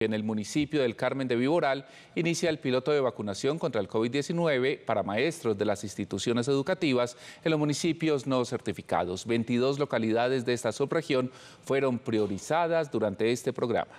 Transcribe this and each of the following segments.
En el municipio del Carmen de Viboral inicia el piloto de vacunación contra el COVID-19 para maestros de las instituciones educativas en los municipios no certificados. 22 localidades de esta subregión fueron priorizadas durante este programa.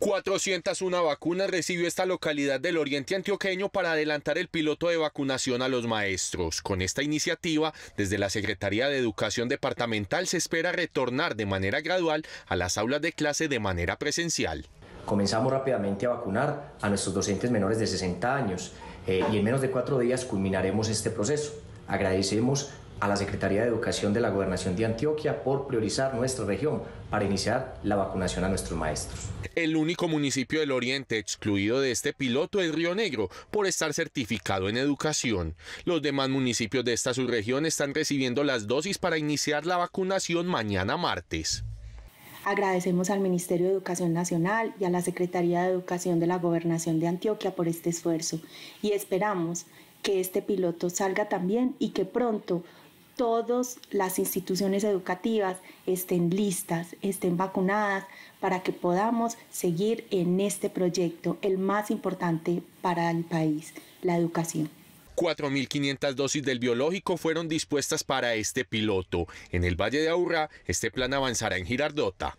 401 vacunas recibió esta localidad del oriente antioqueño para adelantar el piloto de vacunación a los maestros. Con esta iniciativa, desde la Secretaría de Educación Departamental se espera retornar de manera gradual a las aulas de clase de manera presencial. Comenzamos rápidamente a vacunar a nuestros docentes menores de 60 años eh, y en menos de cuatro días culminaremos este proceso. Agradecemos a la Secretaría de Educación de la Gobernación de Antioquia por priorizar nuestra región para iniciar la vacunación a nuestros maestros. El único municipio del Oriente excluido de este piloto es Río Negro por estar certificado en educación. Los demás municipios de esta subregión están recibiendo las dosis para iniciar la vacunación mañana martes. Agradecemos al Ministerio de Educación Nacional y a la Secretaría de Educación de la Gobernación de Antioquia por este esfuerzo y esperamos que este piloto salga también y que pronto todas las instituciones educativas estén listas, estén vacunadas para que podamos seguir en este proyecto, el más importante para el país, la educación. 4.500 dosis del biológico fueron dispuestas para este piloto. En el Valle de Aurra, este plan avanzará en Girardota.